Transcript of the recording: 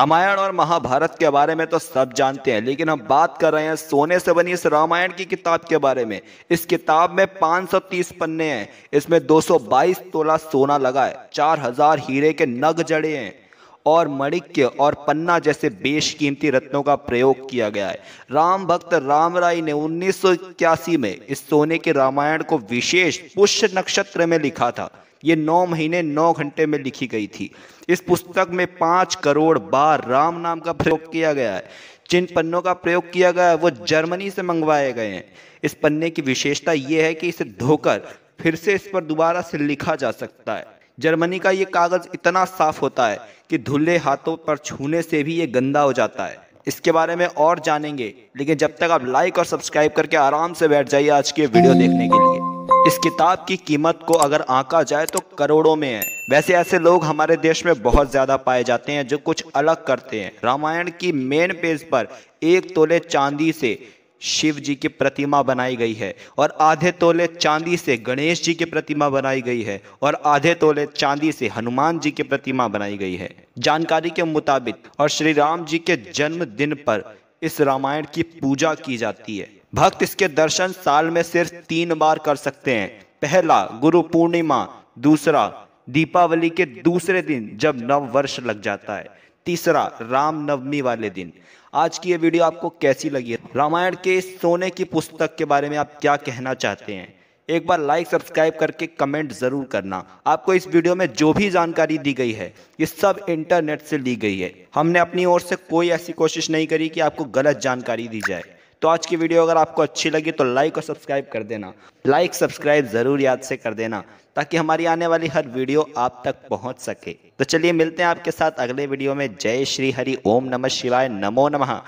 रामायण और महाभारत के बारे में तो सब जानते हैं लेकिन हम बात कर रहे हैं सोने से बनी इस रामायण की किताब के बारे में इस किताब में 530 पन्ने हैं इसमें 222 तोला सोना लगा है 4000 हीरे के नग जड़े हैं और मणिक्य और पन्ना जैसे बेशकीमती रत्नों का प्रयोग किया गया है राम भक्त राम राय ने उन्नीस में इस सोने के रामायण को विशेष पुष्य नक्षत्र में लिखा था ये नौ महीने नौ घंटे में लिखी गई थी इस पुस्तक में पाँच करोड़ बार राम नाम का प्रयोग किया गया है जिन पन्नों का प्रयोग किया गया है वो जर्मनी से मंगवाए गए हैं इस पन्ने की विशेषता ये है कि इसे धोकर फिर से इस पर दोबारा से लिखा जा सकता है जर्मनी का ये कागज़ इतना साफ होता है कि धुले हाथों पर छूने से भी ये गंदा हो जाता है इसके बारे में और जानेंगे लेकिन जब तक आप लाइक और सब्सक्राइब करके आराम से बैठ जाइए आज के वीडियो देखने के लिए इस किताब की कीमत को अगर आंका जाए तो करोड़ों में है वैसे ऐसे लोग हमारे देश में बहुत ज्यादा पाए जाते हैं जो कुछ अलग करते हैं रामायण की मेन पेज पर एक तोले चांदी से शिव जी की प्रतिमा बनाई गई है और आधे तोले चांदी से गणेश जी की प्रतिमा बनाई गई है और आधे तोले चांदी से हनुमान जी की प्रतिमा बनाई गई है जानकारी के मुताबिक और श्री राम जी के जन्म दिन पर इस रामायण की पूजा की जाती है भक्त इसके दर्शन साल में सिर्फ तीन बार कर सकते हैं पहला गुरु पूर्णिमा दूसरा दीपावली के दूसरे दिन जब नव वर्ष लग जाता है तीसरा राम नवमी वाले दिन आज की ये वीडियो आपको कैसी लगी रामायण के सोने की पुस्तक के बारे में आप क्या कहना चाहते हैं एक बार लाइक सब्सक्राइब करके कमेंट ज़रूर करना आपको इस वीडियो में जो भी जानकारी दी गई है ये सब इंटरनेट से ली गई है हमने अपनी ओर से कोई ऐसी कोशिश नहीं करी कि आपको गलत जानकारी दी जाए तो आज की वीडियो अगर आपको अच्छी लगी तो लाइक और सब्सक्राइब कर देना लाइक सब्सक्राइब ज़रूर याद से कर देना ताकि हमारी आने वाली हर वीडियो आप तक पहुंच सके तो चलिए मिलते हैं आपके साथ अगले वीडियो में जय श्री हरि ओम नमः शिवाय नमो नमः